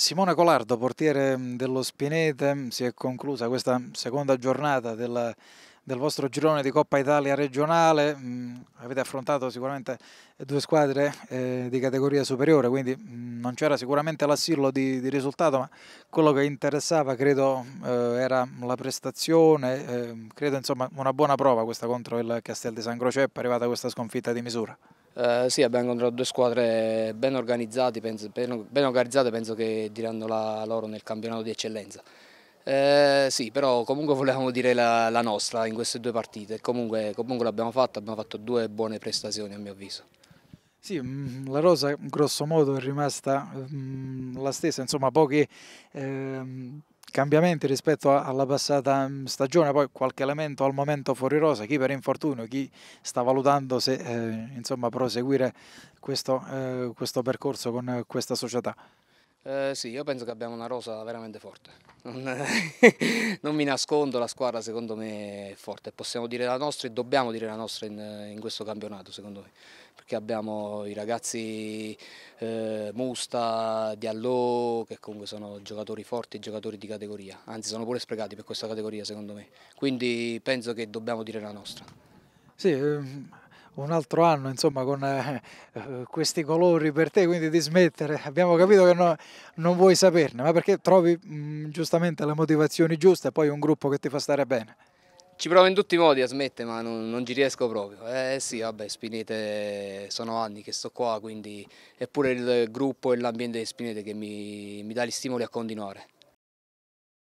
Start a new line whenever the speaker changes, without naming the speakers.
Simone Colardo, portiere mm, dello Spinete, mm, si è conclusa questa seconda giornata del, del vostro girone di Coppa Italia regionale, mm, avete affrontato sicuramente due squadre eh, di categoria superiore, quindi non c'era sicuramente l'assillo di, di, risultato, ma quello che interessava credo eh, era la prestazione, eh, credo insomma una buona prova questa contro il Castel di San Croceppe, arrivata questa sconfitta di misura.
Eh, sì, abbiamo incontrato due squadre ben organizzate, penso, ben, ben organizzate, penso che diranno la loro nel campionato di eccellenza. Eh, sì, però comunque volevamo dire la, la, nostra in queste due partite, comunque, comunque l'abbiamo fatta, abbiamo fatto due buone prestazioni a mio
avviso. Sì, mm, la rosa grosso modo è rimasta mh, mm, la stessa, insomma poche... Ehm cambiamenti rispetto alla passata mm, stagione, poi qualche elemento al momento fuori rosa, chi per infortunio, chi sta valutando se eh, insomma, proseguire questo, eh, questo percorso con questa società.
Eh, sì, io penso che abbiamo una rosa veramente forte. Non, non, mi nascondo, la squadra secondo me è forte. Possiamo dire la nostra e dobbiamo dire la nostra in, in questo campionato, secondo me. Perché abbiamo i ragazzi eh, Musta, Diallo, che comunque sono giocatori forti, giocatori di categoria. Anzi, sono pure sprecati per questa categoria, secondo me. Quindi penso che dobbiamo dire la nostra.
Sì, ehm, un altro anno insomma con eh, eh, questi colori per te quindi di smettere abbiamo capito che no, non vuoi saperne ma perché trovi mh, mm, giustamente le motivazioni giuste e poi un gruppo che ti fa stare bene
ci provo in tutti i modi a smettere ma non, non, ci riesco proprio eh sì vabbè Spinete sono anni che sto qua quindi è pure il gruppo e l'ambiente di Spinete che mi, mi dà gli stimoli a continuare